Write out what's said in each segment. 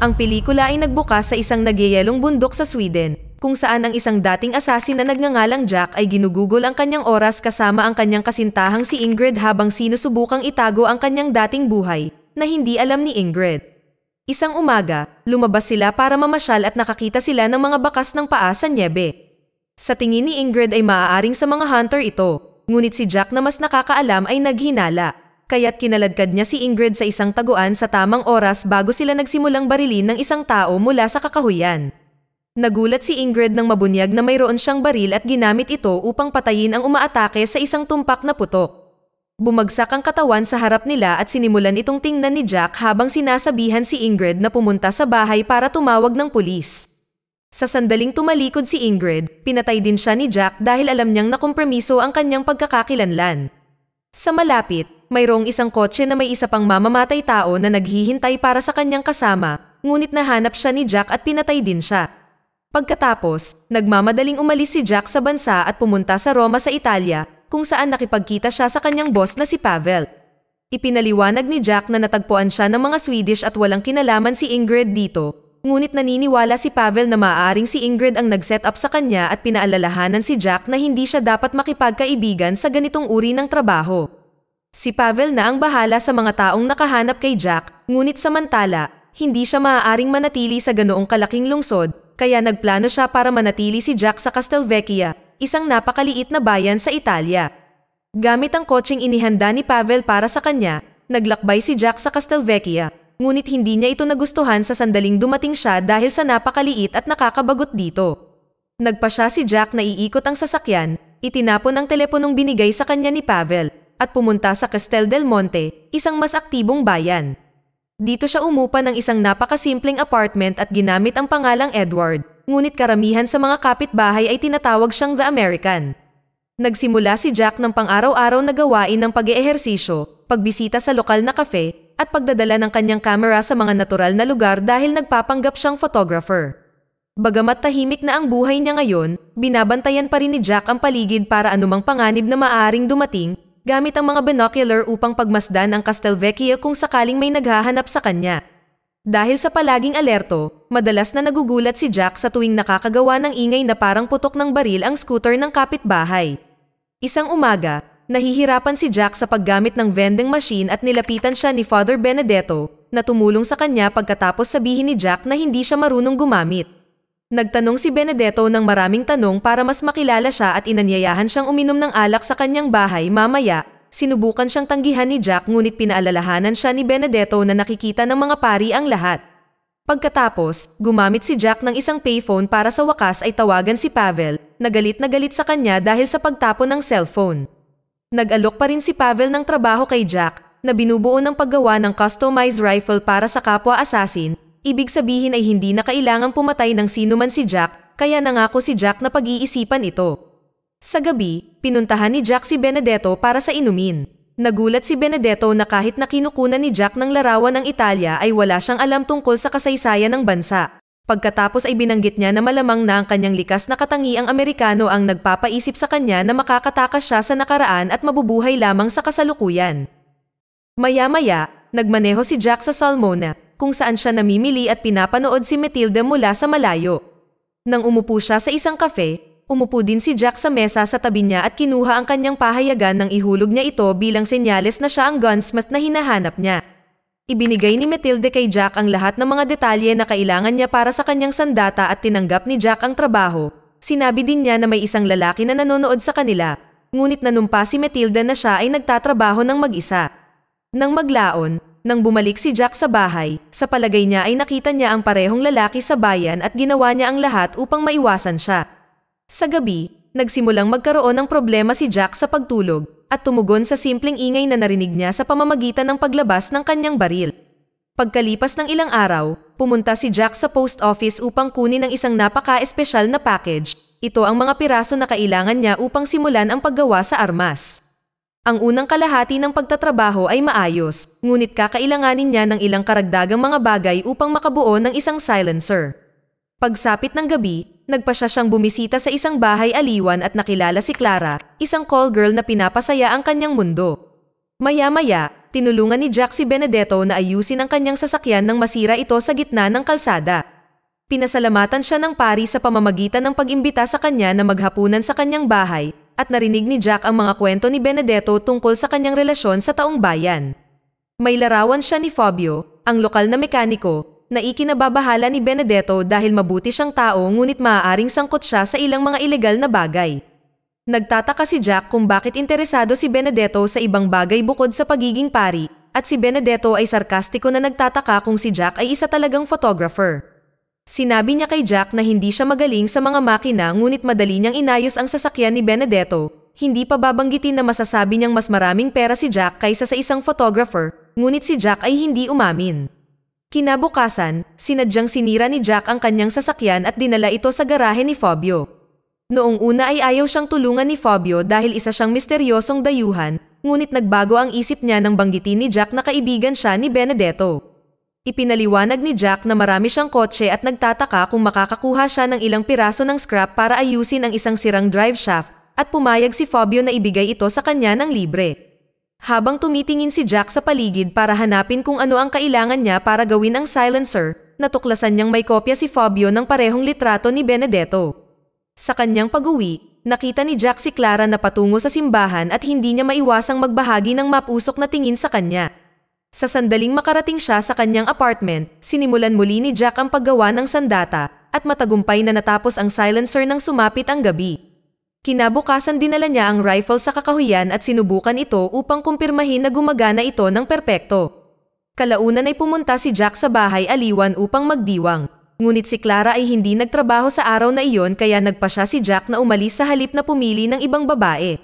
Ang pelikula ay nagbukas sa isang nagyayelong bundok sa Sweden, kung saan ang isang dating asasin na nagngangalang Jack ay ginugugol ang kanyang oras kasama ang kanyang kasintahang si Ingrid habang sinusubukang itago ang kanyang dating buhay, na hindi alam ni Ingrid. Isang umaga, lumabas sila para mamasyal at nakakita sila ng mga bakas ng paa sa niebe. Sa tingin ni Ingrid ay maaaring sa mga hunter ito, ngunit si Jack na mas nakakaalam ay naghinala kaya't kinaladkad niya si Ingrid sa isang taguan sa tamang oras bago sila nagsimulang barilin ng isang tao mula sa kakahuyan. Nagulat si Ingrid nang mabunyag na mayroon siyang baril at ginamit ito upang patayin ang umaatake sa isang tumpak na putok. Bumagsak ang katawan sa harap nila at sinimulan itong tingnan ni Jack habang sinasabihan si Ingrid na pumunta sa bahay para tumawag ng pulis. Sa sandaling tumalikod si Ingrid, pinatay din siya ni Jack dahil alam niyang nakompromiso ang kanyang pagkakakilanlan. Sa malapit, mayroong isang kotse na may isa pang mamamatay tao na naghihintay para sa kanyang kasama, ngunit nahanap siya ni Jack at pinatay din siya. Pagkatapos, nagmamadaling umalis si Jack sa bansa at pumunta sa Roma sa Italia, kung saan nakipagkita siya sa kanyang boss na si Pavel. Ipinaliwanag ni Jack na natagpuan siya ng mga Swedish at walang kinalaman si Ingrid dito, ngunit naniniwala si Pavel na maaaring si Ingrid ang nag-set up sa kanya at pinaalalahanan si Jack na hindi siya dapat makipagkaibigan sa ganitong uri ng trabaho. Si Pavel na ang bahala sa mga taong nakahanap kay Jack, ngunit samantala, hindi siya maaaring manatili sa ganoong kalaking lungsod, kaya nagplano siya para manatili si Jack sa Castelvecchia, isang napakaliit na bayan sa Italia. Gamit ang kotseng inihanda ni Pavel para sa kanya, naglakbay si Jack sa Castelvecchia, ngunit hindi niya ito nagustuhan sa sandaling dumating siya dahil sa napakaliit at nakakabagot dito. Nagpa siya si Jack na iikot ang sasakyan, itinapon ang teleponong binigay sa kanya ni Pavel, at pumunta sa Castel del Monte, isang mas aktibong bayan. Dito siya umupa ng isang napakasimpleng apartment at ginamit ang pangalang Edward, ngunit karamihan sa mga kapitbahay ay tinatawag siyang The American. Nagsimula si Jack ng pang-araw-araw na gawain ng pag-eehersisyo, pagbisita sa lokal na kafe, at pagdadala ng kanyang kamera sa mga natural na lugar dahil nagpapanggap siyang photographer. Bagamat tahimik na ang buhay niya ngayon, binabantayan pa rin ni Jack ang paligid para anumang panganib na maaring dumating gamit ang mga binocular upang pagmasdan ang Castelvecchia kung sakaling may naghahanap sa kanya. Dahil sa palaging alerto, madalas na nagugulat si Jack sa tuwing nakakagawa ng ingay na parang putok ng baril ang scooter ng kapitbahay. Isang umaga, nahihirapan si Jack sa paggamit ng vending machine at nilapitan siya ni Father Benedetto na tumulong sa kanya pagkatapos sabihin ni Jack na hindi siya marunong gumamit. Nagtanong si Benedetto ng maraming tanong para mas makilala siya at inanyayahan siyang uminom ng alak sa kanyang bahay mamaya. Sinubukan siyang tanggihan ni Jack ngunit pinaalalahanan siya ni Benedetto na nakikita ng mga pari ang lahat. Pagkatapos, gumamit si Jack ng isang payphone para sa wakas ay tawagan si Pavel, nagalit na galit sa kanya dahil sa pagtapon ng cellphone. Nag-alok pa rin si Pavel ng trabaho kay Jack, na binubuo ng paggawa ng customized rifle para sa kapwa assassin Ibig sabihin ay hindi na kailangang pumatay ng sino man si Jack, kaya nangako si Jack na pag-iisipan ito. Sa gabi, pinuntahan ni Jack si Benedetto para sa inumin. Nagulat si Benedetto na kahit na kinukunan ni Jack ng larawan ng Italia ay wala siyang alam tungkol sa kasaysayan ng bansa. Pagkatapos ay binanggit niya na malamang na ang kanyang likas na katangiang Amerikano ang nagpapaisip sa kanya na makakatakas siya sa nakaraan at mabubuhay lamang sa kasalukuyan. Maya-maya, nagmaneho si Jack sa Salmona, kung saan siya namimili at pinapanood si Matilda mula sa malayo. Nang umupo siya sa isang kafe, umupo din si Jack sa mesa sa tabi niya at kinuha ang kanyang pahayagan nang ihulog niya ito bilang senyales na siya ang gunsmith na hinahanap niya. Ibinigay ni Matilda kay Jack ang lahat ng mga detalye na kailangan niya para sa kanyang sandata at tinanggap ni Jack ang trabaho. Sinabi din niya na may isang lalaki na nanonood sa kanila. Ngunit nanumpa si Matilda na siya ay nagtatrabaho ng mag-isa. Nang maglaon, nang bumalik si Jack sa bahay, sa palagay niya ay nakita niya ang parehong lalaki sa bayan at ginawa niya ang lahat upang maiwasan siya. Sa gabi, nagsimulang magkaroon ng problema si Jack sa pagtulog at tumugon sa simpleng ingay na narinig niya sa pamamagitan ng paglabas ng kanyang baril. Pagkalipas ng ilang araw, pumunta si Jack sa post office upang kunin ang isang napaka-espesyal na package. Ito ang mga piraso na kailangan niya upang simulan ang paggawa sa armas. Ang unang kalahati ng pagtatrabaho ay maayos, ngunit kakailanganin niya ng ilang karagdagang mga bagay upang makabuo ng isang silencer. Pagsapit ng gabi, nagpa siya siyang bumisita sa isang bahay aliwan at nakilala si Clara, isang call girl na pinapasaya ang kanyang mundo. Maya-maya, tinulungan ni Jack si Benedetto na ayusin ang kanyang sasakyan nang masira ito sa gitna ng kalsada. Pinasalamatan siya ng pari sa pamamagitan ng pag sa kanya na maghapunan sa kanyang bahay at narinig ni Jack ang mga kwento ni Benedetto tungkol sa kanyang relasyon sa taong bayan. May larawan siya ni Fabio, ang lokal na mekaniko, na ikinababahala ni Benedetto dahil mabuti siyang tao ngunit maaaring sangkot siya sa ilang mga ilegal na bagay. Nagtataka si Jack kung bakit interesado si Benedetto sa ibang bagay bukod sa pagiging pari, at si Benedetto ay sarkastiko na nagtataka kung si Jack ay isa talagang photographer. Sinabi niya kay Jack na hindi siya magaling sa mga makina ngunit madali niyang inayos ang sasakyan ni Benedetto. Hindi pa babanggitin na masasabi niyang mas maraming pera si Jack kaysa sa isang photographer, ngunit si Jack ay hindi umamin. Kinabukasan, sinadyang sinira ni Jack ang kanyang sasakyan at dinala ito sa garahe ni Fabio. Noong una ay ayaw siyang tulungan ni Fabio dahil isa siyang misteryosong dayuhan, ngunit nagbago ang isip niya nang banggitin ni Jack na kaibigan siya ni Benedetto. Ipinaliwanag ni Jack na marami siyang kotse at nagtataka kung makakakuha siya ng ilang piraso ng scrap para ayusin ang isang sirang drive shaft at pumayag si Fabio na ibigay ito sa kanya ng libre. Habang tumitingin si Jack sa paligid para hanapin kung ano ang kailangan niya para gawin ang silencer, natuklasan niyang may kopya si Fabio ng parehong litrato ni Benedetto. Sa kanyang pag-uwi, nakita ni Jack si Clara na patungo sa simbahan at hindi niya maiwasang magbahagi ng mapusok na tingin sa kanya. Sa sandaling makarating siya sa kanyang apartment, sinimulan muli ni Jack ang paggawa ng sandata at matagumpay na natapos ang silencer nang sumapit ang gabi. Kinabukasan dinala niya ang rifle sa kakahuyan at sinubukan ito upang kumpirmahin na gumagana ito ng perpekto. Kalaunan ay pumunta si Jack sa bahay aliwan upang magdiwang. Ngunit si Clara ay hindi nagtrabaho sa araw na iyon kaya nagpa siya si Jack na umalis sa halip na pumili ng ibang babae.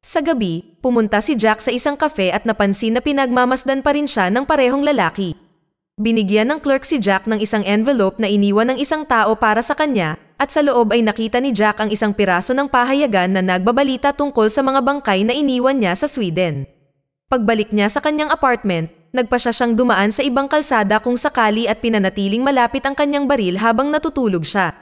Sa gabi, pumunta si Jack sa isang kafe at napansin na pinagmamasdan pa rin siya ng parehong lalaki. Binigyan ng clerk si Jack ng isang envelope na iniwan ng isang tao para sa kanya at sa loob ay nakita ni Jack ang isang piraso ng pahayagan na nagbabalita tungkol sa mga bangkay na iniwan niya sa Sweden. Pagbalik niya sa kanyang apartment, nagpasya siyang dumaan sa ibang kalsada kung sakali at pinanatiling malapit ang kanyang baril habang natutulog siya.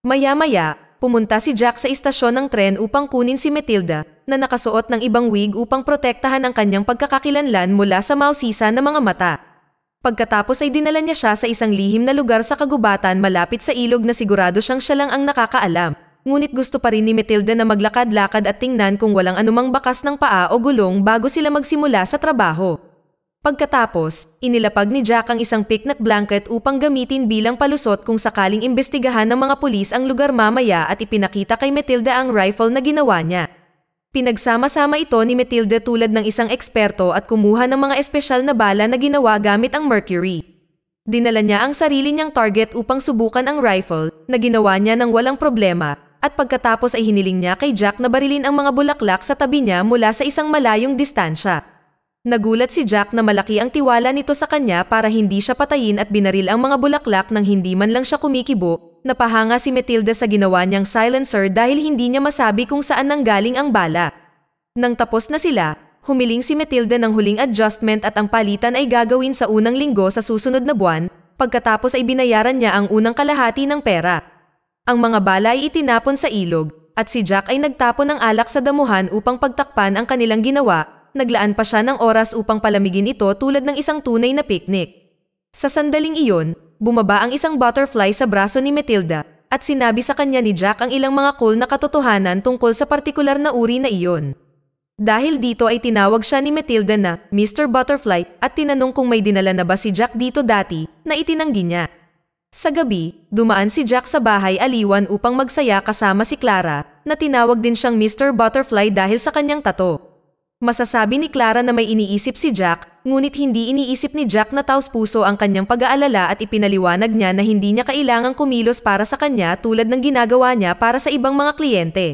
Maya-maya, pumunta si Jack sa istasyon ng tren upang kunin si Matilda na nakasuot ng ibang wig upang protektahan ang kanyang pagkakakilanlan mula sa mausisa na mga mata. Pagkatapos ay dinala niya siya sa isang lihim na lugar sa kagubatan malapit sa ilog na sigurado siyang siya lang ang nakakaalam. Ngunit gusto pa rin ni Matilda na maglakad-lakad at tingnan kung walang anumang bakas ng paa o gulong bago sila magsimula sa trabaho. Pagkatapos, inilapag ni Jack ang isang picnic blanket upang gamitin bilang palusot kung sakaling imbestigahan ng mga pulis ang lugar mamaya at ipinakita kay Matilda ang rifle na ginawa niya. Pinagsama-sama ito ni Matilde tulad ng isang eksperto at kumuha ng mga espesyal na bala na ginawa gamit ang mercury. Dinala niya ang sarili niyang target upang subukan ang rifle na ginawa niya ng walang problema at pagkatapos ay hiniling niya kay Jack na barilin ang mga bulaklak sa tabi niya mula sa isang malayong distansya. Nagulat si Jack na malaki ang tiwala nito sa kanya para hindi siya patayin at binaril ang mga bulaklak nang hindi man lang siya kumikibo Napahanga si Matilda sa ginawa niyang silencer dahil hindi niya masabi kung saan nanggaling ang bala. Nang tapos na sila, humiling si Matilda ng huling adjustment at ang palitan ay gagawin sa unang linggo sa susunod na buwan, pagkatapos ay binayaran niya ang unang kalahati ng pera. Ang mga bala ay itinapon sa ilog, at si Jack ay nagtapon ng alak sa damuhan upang pagtakpan ang kanilang ginawa, naglaan pa siya ng oras upang palamigin ito tulad ng isang tunay na picnic. Sa sandaling iyon, Bumaba ang isang butterfly sa braso ni Matilda at sinabi sa kanya ni Jack ang ilang mga cool na katotohanan tungkol sa partikular na uri na iyon. Dahil dito ay tinawag siya ni Matilda na Mr. Butterfly at tinanong kung may dinala na ba si Jack dito dati na itinanggi niya. Sa gabi, dumaan si Jack sa bahay aliwan upang magsaya kasama si Clara na tinawag din siyang Mr. Butterfly dahil sa kanyang tato. Masasabi ni Clara na may iniisip si Jack, ngunit hindi iniisip ni Jack na taos puso ang kanyang pag-aalala at ipinaliwanag niya na hindi niya kailangang kumilos para sa kanya tulad ng ginagawa niya para sa ibang mga kliyente.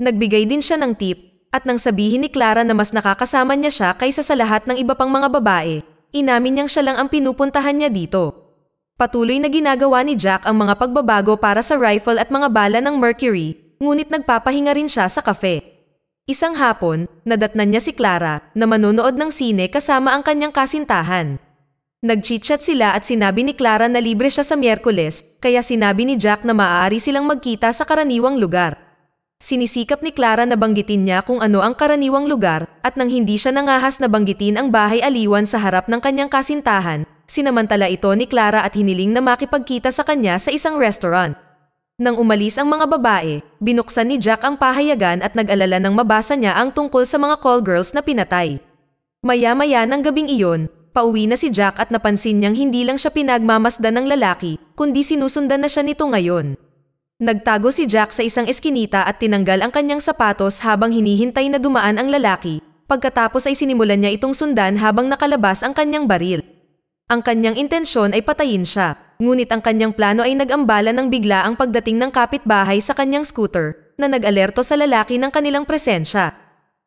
Nagbigay din siya ng tip, at nang sabihin ni Clara na mas nakakasama niya siya kaysa sa lahat ng iba pang mga babae, inamin niyang siya lang ang pinupuntahan niya dito. Patuloy na ginagawa ni Jack ang mga pagbabago para sa rifle at mga bala ng Mercury, ngunit nagpapahinga rin siya sa kafe. Isang hapon, nadatnan niya si Clara na manonood ng sine kasama ang kanyang kasintahan. Nag-chitchat sila at sinabi ni Clara na libre siya sa Miyerkules, kaya sinabi ni Jack na maaari silang magkita sa karaniwang lugar. Sinisikap ni Clara na banggitin niya kung ano ang karaniwang lugar at nang hindi siya nangahas na banggitin ang bahay aliwan sa harap ng kanyang kasintahan, sinamantala ito ni Clara at hiniling na makipagkita sa kanya sa isang restaurant. Nang umalis ang mga babae, binuksan ni Jack ang pahayagan at nag-alala nang mabasa niya ang tungkol sa mga call girls na pinatay. Maya-maya ng gabing iyon, pauwi na si Jack at napansin niyang hindi lang siya pinagmamasdan ng lalaki, kundi sinusundan na siya nito ngayon. Nagtago si Jack sa isang eskinita at tinanggal ang kanyang sapatos habang hinihintay na dumaan ang lalaki, pagkatapos ay sinimulan niya itong sundan habang nakalabas ang kanyang baril. Ang kanyang intensyon ay patayin siya ngunit ang kanyang plano ay nagambala ng bigla ang pagdating ng kapitbahay sa kanyang scooter na nag-alerto sa lalaki ng kanilang presensya.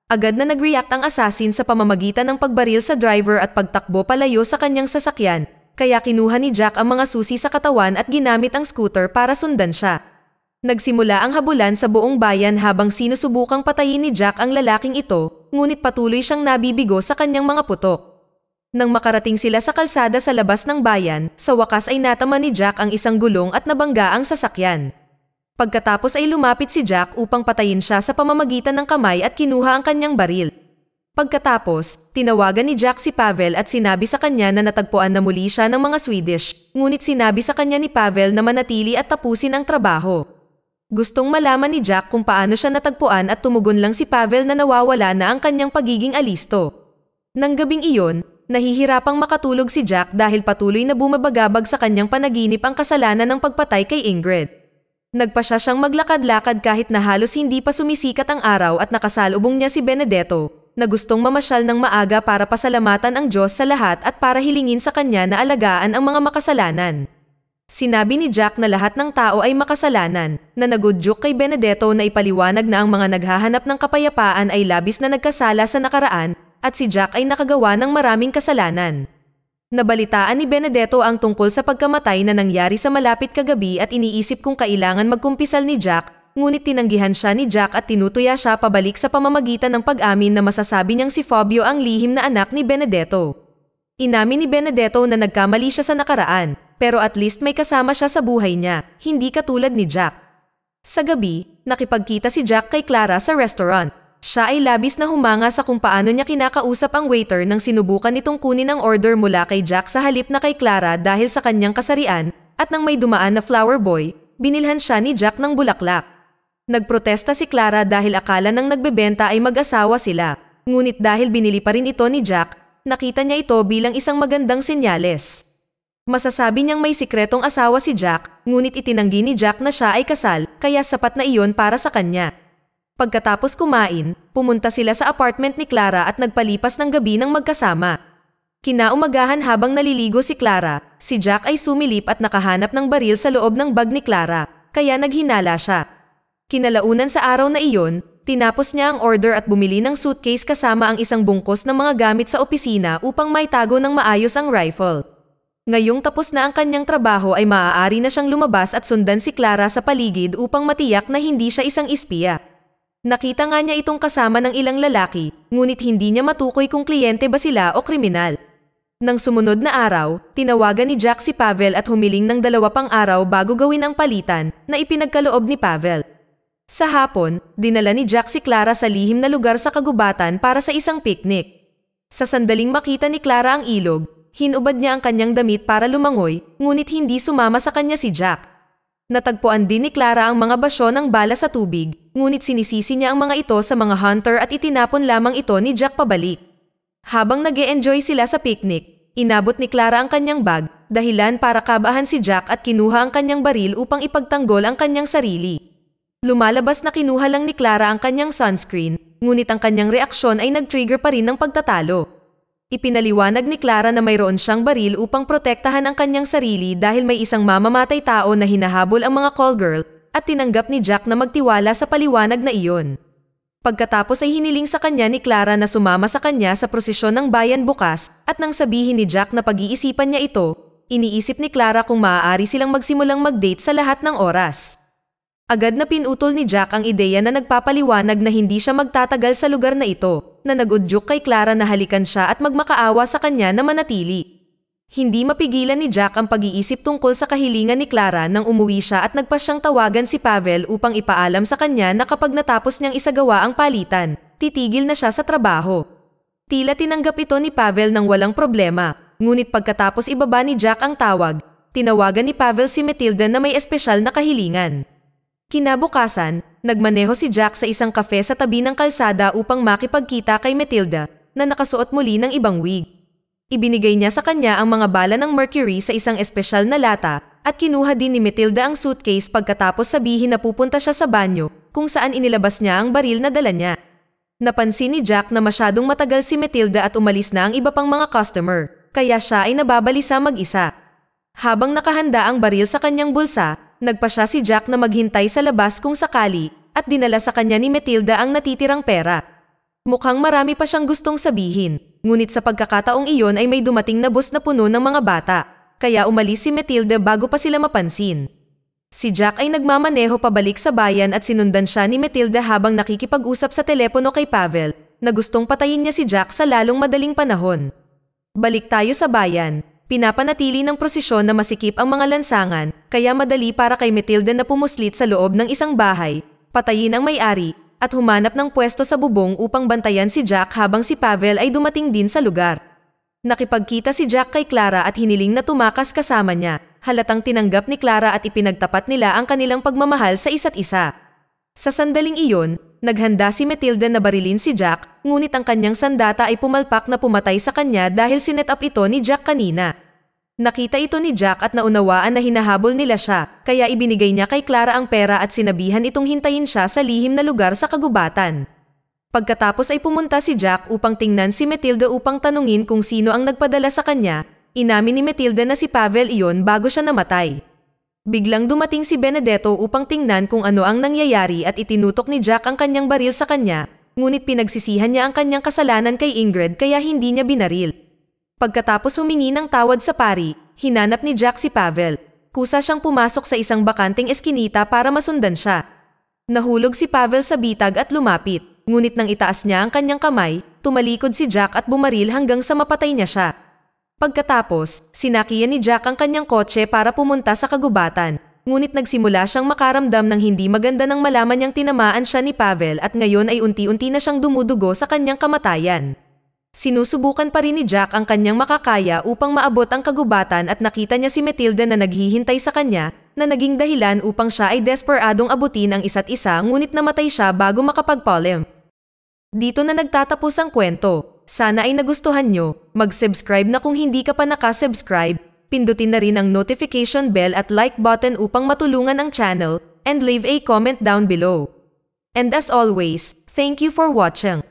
Agad na nag-react ang assassin sa pamamagitan ng pagbaril sa driver at pagtakbo palayo sa kanyang sasakyan, kaya kinuha ni Jack ang mga susi sa katawan at ginamit ang scooter para sundan siya. Nagsimula ang habulan sa buong bayan habang sinusubukang patayin ni Jack ang lalaking ito, ngunit patuloy siyang nabibigo sa kanyang mga putok. Nang makarating sila sa kalsada sa labas ng bayan, sa wakas ay natama ni Jack ang isang gulong at nabangga ang sasakyan. Pagkatapos ay lumapit si Jack upang patayin siya sa pamamagitan ng kamay at kinuha ang kanyang baril. Pagkatapos, tinawagan ni Jack si Pavel at sinabi sa kanya na natagpuan na muli siya ng mga Swedish, ngunit sinabi sa kanya ni Pavel na manatili at tapusin ang trabaho. Gustong malaman ni Jack kung paano siya natagpuan at tumugon lang si Pavel na nawawala na ang kanyang pagiging alisto. Nang gabing iyon, Nahihirapang makatulog si Jack dahil patuloy na bumabagabag sa kanyang panaginip ang kasalanan ng pagpatay kay Ingrid. Nagpa siya siyang maglakad-lakad kahit na halos hindi pa sumisikat ang araw at nakasalubong niya si Benedetto, na gustong mamasyal ng maaga para pasalamatan ang Diyos sa lahat at para hilingin sa kanya na alagaan ang mga makasalanan. Sinabi ni Jack na lahat ng tao ay makasalanan, na nagudyok kay Benedetto na ipaliwanag na ang mga naghahanap ng kapayapaan ay labis na nagkasala sa nakaraan at si Jack ay nakagawa ng maraming kasalanan. Nabalitaan ni Benedetto ang tungkol sa pagkamatay na nangyari sa malapit kagabi at iniisip kung kailangan magkumpisal ni Jack, ngunit tinanggihan siya ni Jack at tinutuya siya pabalik sa pamamagitan ng pag-amin na masasabi niyang si Fabio ang lihim na anak ni Benedetto. Inamin ni Benedetto na nagkamali siya sa nakaraan, pero at least may kasama siya sa buhay niya, hindi katulad ni Jack. Sa gabi, nakipagkita si Jack kay Clara sa restaurant. Siya ay labis na humanga sa kung paano niya kinakausap ang waiter nang sinubukan nitong kunin ang order mula kay Jack sa halip na kay Clara dahil sa kanyang kasarian at nang may dumaan na flower boy, binilhan siya ni Jack ng bulaklak. Nagprotesta si Clara dahil akala ng nagbebenta ay mag-asawa sila. Ngunit dahil binili pa rin ito ni Jack, nakita niya ito bilang isang magandang senyales. Masasabi niyang may sikretong asawa si Jack, ngunit itinanggi ni Jack na siya ay kasal, kaya sapat na iyon para sa kanya. Pagkatapos kumain, pumunta sila sa apartment ni Clara at nagpalipas ng gabi ng magkasama. Kinaumagahan habang naliligo si Clara, si Jack ay sumilip at nakahanap ng baril sa loob ng bag ni Clara, kaya naghinala siya. Kinalaunan sa araw na iyon, tinapos niya ang order at bumili ng suitcase kasama ang isang bungkos ng mga gamit sa opisina upang maitago ng maayos ang rifle. Ngayong tapos na ang kanyang trabaho ay maaari na siyang lumabas at sundan si Clara sa paligid upang matiyak na hindi siya isang espiya. Nakita nga niya itong kasama ng ilang lalaki, ngunit hindi niya matukoy kung kliyente ba sila o kriminal. Nang sumunod na araw, tinawagan ni Jack si Pavel at humiling ng dalawa pang araw bago gawin ang palitan na ipinagkaloob ni Pavel. Sa hapon, dinala ni Jack si Clara sa lihim na lugar sa kagubatan para sa isang picnic. Sa sandaling makita ni Clara ang ilog, hinubad niya ang kanyang damit para lumangoy, ngunit hindi sumama sa kanya si Jack. Natagpuan din ni Clara ang mga basyo ng bala sa tubig, ngunit sinisisi niya ang mga ito sa mga hunter at itinapon lamang ito ni Jack pabalik. Habang nag -e enjoy sila sa picnic, inabot ni Clara ang kanyang bag, dahilan para kabahan si Jack at kinuha ang kanyang baril upang ipagtanggol ang kanyang sarili. Lumalabas na kinuha lang ni Clara ang kanyang sunscreen, ngunit ang kanyang reaksyon ay nag-trigger pa rin ng pagtatalo. Ipinaliwanag ni Clara na mayroon siyang baril upang protektahan ang kanyang sarili dahil may isang mamamatay tao na hinahabol ang mga call girl at tinanggap ni Jack na magtiwala sa paliwanag na iyon. Pagkatapos ay hiniling sa kanya ni Clara na sumama sa kanya sa prosesyon ng bayan bukas at nang sabihin ni Jack na pag-iisipan niya ito, iniisip ni Clara kung maaari silang magsimulang mag-date sa lahat ng oras. Agad na pinutol ni Jack ang ideya na nagpapaliwanag na hindi siya magtatagal sa lugar na ito, na nagudyok kay Clara na halikan siya at magmakaawa sa kanya na manatili. Hindi mapigilan ni Jack ang pag-iisip tungkol sa kahilingan ni Clara nang umuwi siya at siyang tawagan si Pavel upang ipaalam sa kanya na kapag natapos niyang isagawa ang palitan, titigil na siya sa trabaho. Tila tinanggap ito ni Pavel ng walang problema, ngunit pagkatapos ibaba ni Jack ang tawag, tinawagan ni Pavel si Matilda na may espesyal na kahilingan. Kinabukasan, nagmaneho si Jack sa isang kafe sa tabi ng kalsada upang makipagkita kay Matilda na nakasuot muli ng ibang wig. Ibinigay niya sa kanya ang mga bala ng mercury sa isang espesyal na lata at kinuha din ni Matilda ang suitcase pagkatapos sabihin na pupunta siya sa banyo kung saan inilabas niya ang baril na dala niya. Napansin ni Jack na masyadong matagal si Matilda at umalis na ang iba pang mga customer, kaya siya ay nababalisa mag-isa. Habang nakahanda ang baril sa kanyang bulsa, nagpasya si Jack na maghintay sa labas kung sakali at dinala sa kanya ni Matilda ang natitirang pera. Mukhang marami pa siyang gustong sabihin, ngunit sa pagkakataong iyon ay may dumating na bus na puno ng mga bata, kaya umalis si Matilda bago pa sila mapansin. Si Jack ay nagmamaneho pabalik sa bayan at sinundan siya ni Matilda habang nakikipag-usap sa telepono kay Pavel, na gustong patayin niya si Jack sa lalong madaling panahon. Balik tayo sa bayan. Pinapanatili ng prosesyon na masikip ang mga lansangan, kaya madali para kay Matilda na pumuslit sa loob ng isang bahay, patayin ang may-ari, at humanap ng pwesto sa bubong upang bantayan si Jack habang si Pavel ay dumating din sa lugar. Nakipagkita si Jack kay Clara at hiniling na tumakas kasama niya. Halatang tinanggap ni Clara at ipinagtapat nila ang kanilang pagmamahal sa isa't isa. Sa sandaling iyon, Naghanda si Matilda na barilin si Jack, ngunit ang kanyang sandata ay pumalpak na pumatay sa kanya dahil sinet up ito ni Jack kanina. Nakita ito ni Jack at naunawaan na hinahabol nila siya, kaya ibinigay niya kay Clara ang pera at sinabihan itong hintayin siya sa lihim na lugar sa kagubatan. Pagkatapos ay pumunta si Jack upang tingnan si Matilda upang tanungin kung sino ang nagpadala sa kanya, inamin ni Matilda na si Pavel iyon bago siya namatay. Biglang dumating si Benedetto upang tingnan kung ano ang nangyayari at itinutok ni Jack ang kanyang baril sa kanya, ngunit pinagsisihan niya ang kanyang kasalanan kay Ingrid kaya hindi niya binaril. Pagkatapos humingi ng tawad sa pari, hinanap ni Jack si Pavel. Kusa siyang pumasok sa isang bakanting eskinita para masundan siya. Nahulog si Pavel sa bitag at lumapit, ngunit nang itaas niya ang kanyang kamay, tumalikod si Jack at bumaril hanggang sa mapatay niya siya. Pagkatapos, sinakiyan ni Jack ang kanyang kotse para pumunta sa kagubatan. Ngunit nagsimula siyang makaramdam ng hindi maganda nang malaman niyang tinamaan siya ni Pavel at ngayon ay unti-unti na siyang dumudugo sa kanyang kamatayan. Sinusubukan pa rin ni Jack ang kanyang makakaya upang maabot ang kagubatan at nakita niya si Matilda na naghihintay sa kanya na naging dahilan upang siya ay desperadong abutin ang isa't isa ngunit namatay siya bago makapagpolem. Dito na nagtatapos ang kwento. Sana ay nagustuhan nyo. Mag-subscribe na kung hindi ka pa nakasubscribe. Pindutin na rin ang notification bell at like button upang matulungan ang channel and leave a comment down below. And as always, thank you for watching.